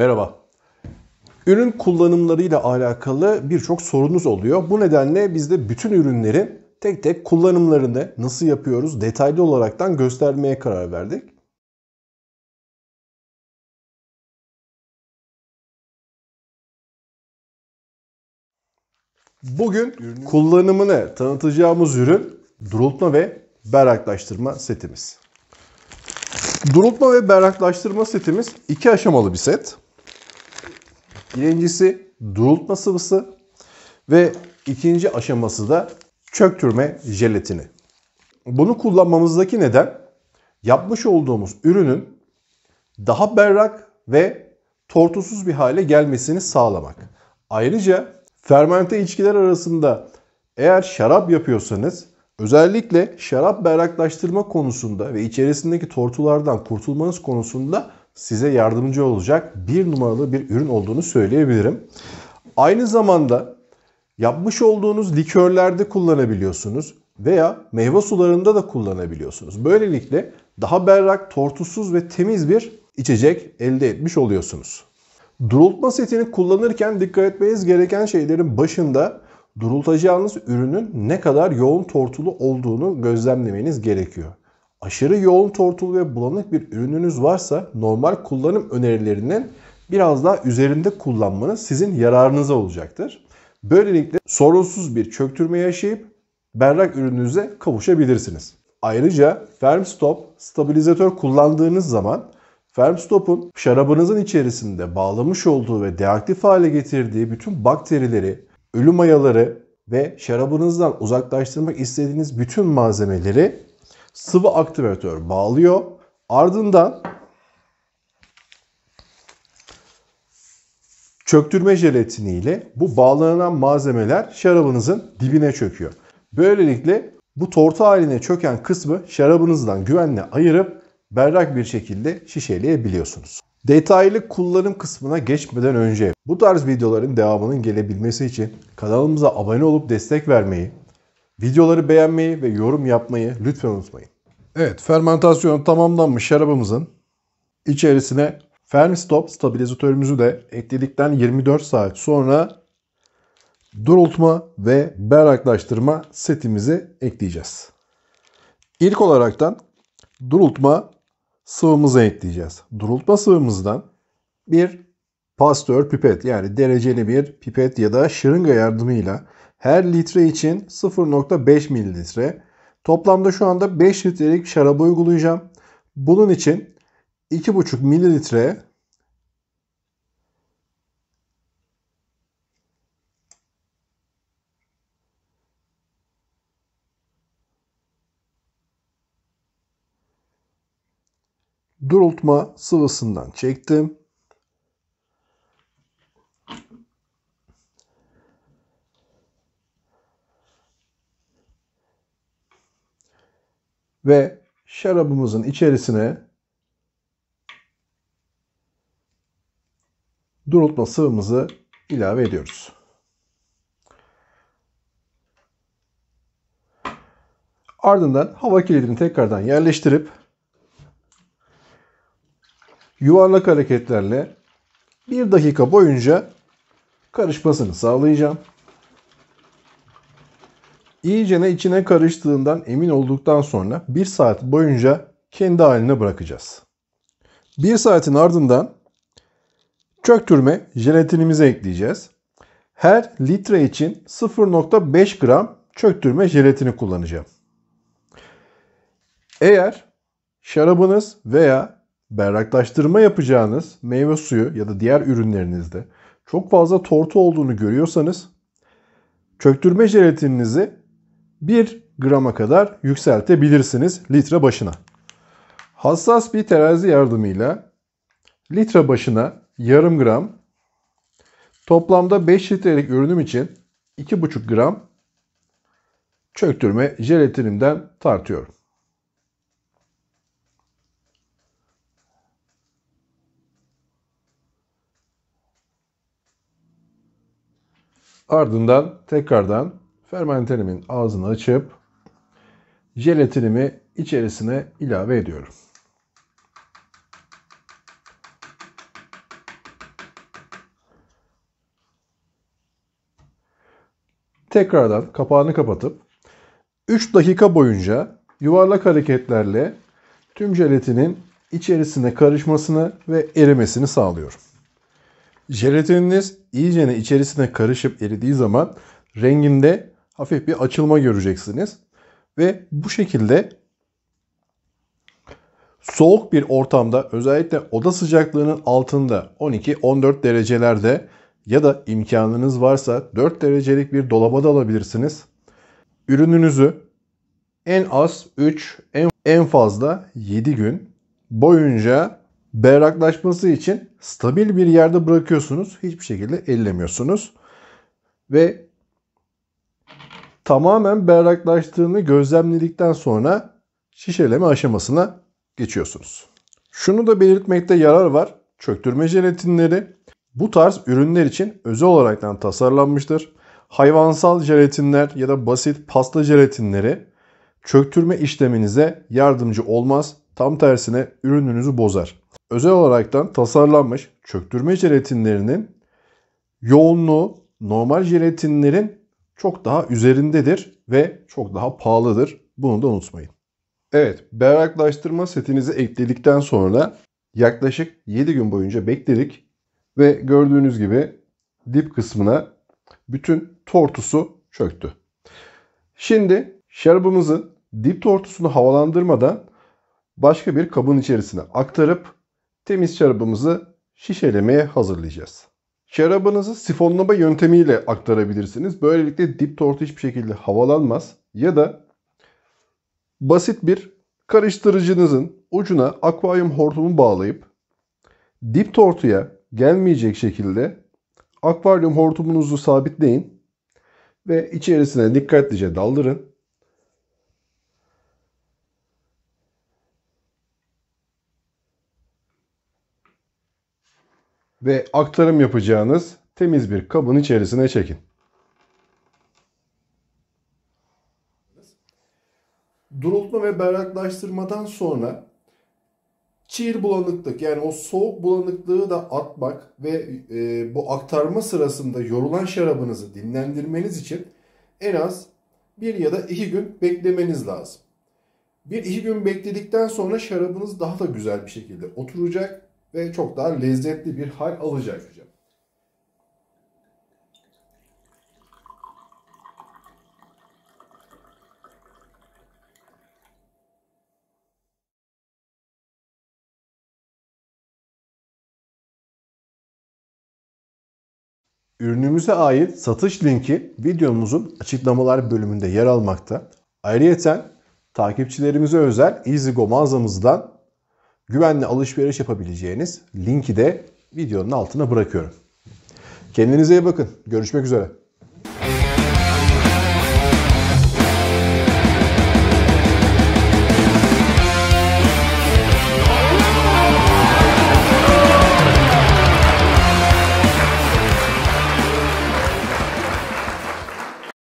Merhaba. Ürün kullanımlarıyla alakalı birçok sorunuz oluyor. Bu nedenle biz de bütün ürünlerin tek tek kullanımlarını nasıl yapıyoruz detaylı olaraktan göstermeye karar verdik. Bugün Ürünün... kullanımını tanıtacağımız ürün durultma ve berraklaştırma setimiz. Durultma ve berraklaştırma setimiz iki aşamalı bir set. Birincisi durultma sıvısı ve ikinci aşaması da çöktürme jelatini. Bunu kullanmamızdaki neden yapmış olduğumuz ürünün daha berrak ve tortusuz bir hale gelmesini sağlamak. Ayrıca fermente içkiler arasında eğer şarap yapıyorsanız özellikle şarap berraklaştırma konusunda ve içerisindeki tortulardan kurtulmanız konusunda size yardımcı olacak bir numaralı bir ürün olduğunu söyleyebilirim. Aynı zamanda yapmış olduğunuz likörlerde kullanabiliyorsunuz veya meyve sularında da kullanabiliyorsunuz. Böylelikle daha berrak, tortusuz ve temiz bir içecek elde etmiş oluyorsunuz. Durultma setini kullanırken dikkat etmeniz gereken şeylerin başında durultacağınız ürünün ne kadar yoğun tortulu olduğunu gözlemlemeniz gerekiyor aşırı yoğun tortulu ve bulanık bir ürününüz varsa normal kullanım önerilerinin biraz daha üzerinde kullanmanız sizin yararınıza olacaktır. Böylelikle sorunsuz bir çöktürme yaşayıp berrak ürününüze kavuşabilirsiniz. Ayrıca Ferm Stop stabilizatör kullandığınız zaman Ferm Stop'un şarabınızın içerisinde bağlamış olduğu ve deaktif hale getirdiği bütün bakterileri, ölü mayaları ve şarabınızdan uzaklaştırmak istediğiniz bütün malzemeleri sıvı aktivatör bağlıyor. Ardından çöktürme jelatiniyle bu bağlanan malzemeler şarabınızın dibine çöküyor. Böylelikle bu torta haline çöken kısmı şarabınızdan güvenle ayırıp berrak bir şekilde şişeleyebiliyorsunuz. Detaylı kullanım kısmına geçmeden önce bu tarz videoların devamının gelebilmesi için kanalımıza abone olup destek vermeyi Videoları beğenmeyi ve yorum yapmayı lütfen unutmayın. Evet, fermentasyon tamamlanmış şarabımızın içerisine Fermistop stabilizatörümüzü de ekledikten 24 saat sonra durultma ve berraklaştırma setimizi ekleyeceğiz. İlk olaraktan durultma sıvımızı ekleyeceğiz. Durultma sıvımızdan bir pastör pipet yani dereceli bir pipet ya da şırınga yardımıyla her litre için 0.5 mililitre. Toplamda şu anda 5 litrelik şarabı uygulayacağım. Bunun için 2,5 mililitre durultma sıvısından çektim. ve şarabımızın içerisine durultma sıvımızı ilave ediyoruz. Ardından hava kilidini tekrardan yerleştirip yuvarlak hareketlerle bir dakika boyunca karışmasını sağlayacağım. İyicene içine karıştığından emin olduktan sonra bir saat boyunca kendi haline bırakacağız. Bir saatin ardından çöktürme jelatinimize ekleyeceğiz. Her litre için 0.5 gram çöktürme jelatini kullanacağım. Eğer şarabınız veya berraklaştırma yapacağınız meyve suyu ya da diğer ürünlerinizde çok fazla tortu olduğunu görüyorsanız çöktürme jelatininizi 1 grama kadar yükseltebilirsiniz litre başına. Hassas bir terazi yardımıyla litre başına yarım gram toplamda 5 litrelik ürünüm için 2,5 gram çöktürme jelatinimden tartıyorum. Ardından tekrardan Fermenterimin ağzını açıp jelatinimi içerisine ilave ediyorum. Tekrardan kapağını kapatıp 3 dakika boyunca yuvarlak hareketlerle tüm jelatinin içerisine karışmasını ve erimesini sağlıyorum. Jelatininiz iyicene içerisine karışıp eridiği zaman renginde hafif bir açılma göreceksiniz. Ve bu şekilde soğuk bir ortamda özellikle oda sıcaklığının altında 12-14 derecelerde ya da imkanınız varsa 4 derecelik bir dolaba da alabilirsiniz. Ürününüzü en az 3, en, en fazla 7 gün boyunca berraklaşması için stabil bir yerde bırakıyorsunuz. Hiçbir şekilde ellemiyorsunuz. Ve tamamen berraklaştığını gözlemledikten sonra şişeleme aşamasına geçiyorsunuz. Şunu da belirtmekte yarar var. Çöktürme jelatinleri bu tarz ürünler için özel olarak tasarlanmıştır. Hayvansal jelatinler ya da basit pasta jelatinleri çöktürme işleminize yardımcı olmaz. Tam tersine ürününüzü bozar. Özel olarak tasarlanmış çöktürme jelatinlerinin yoğunluğu normal jelatinlerin çok daha üzerindedir ve çok daha pahalıdır. Bunu da unutmayın. Evet, berraklaştırma setinizi ekledikten sonra yaklaşık 7 gün boyunca bekledik ve gördüğünüz gibi dip kısmına bütün tortusu çöktü. Şimdi şarabımızı dip tortusunu havalandırmadan başka bir kabın içerisine aktarıp temiz şarabımızı şişelemeye hazırlayacağız. Şarabınızı sifonlama yöntemiyle aktarabilirsiniz. Böylelikle dip tortu hiçbir şekilde havalanmaz. Ya da basit bir karıştırıcınızın ucuna akvaryum hortumu bağlayıp dip tortuya gelmeyecek şekilde akvaryum hortumunuzu sabitleyin ve içerisine dikkatlice daldırın. ve aktarım yapacağınız temiz bir kabın içerisine çekin. Durultma ve berraklaştırmadan sonra çiğir bulanıklık yani o soğuk bulanıklığı da atmak ve e, bu aktarma sırasında yorulan şarabınızı dinlendirmeniz için en az bir ya da iki gün beklemeniz lazım. Bir iki gün bekledikten sonra şarabınız daha da güzel bir şekilde oturacak ve çok daha lezzetli bir hal alacak hocam. Ürünümüze ait satış linki videomuzun açıklamalar bölümünde yer almakta. Ayrıca takipçilerimize özel EasyGo mağazamızdan güvenli alışveriş yapabileceğiniz linki de videonun altına bırakıyorum. Kendinize iyi bakın. Görüşmek üzere.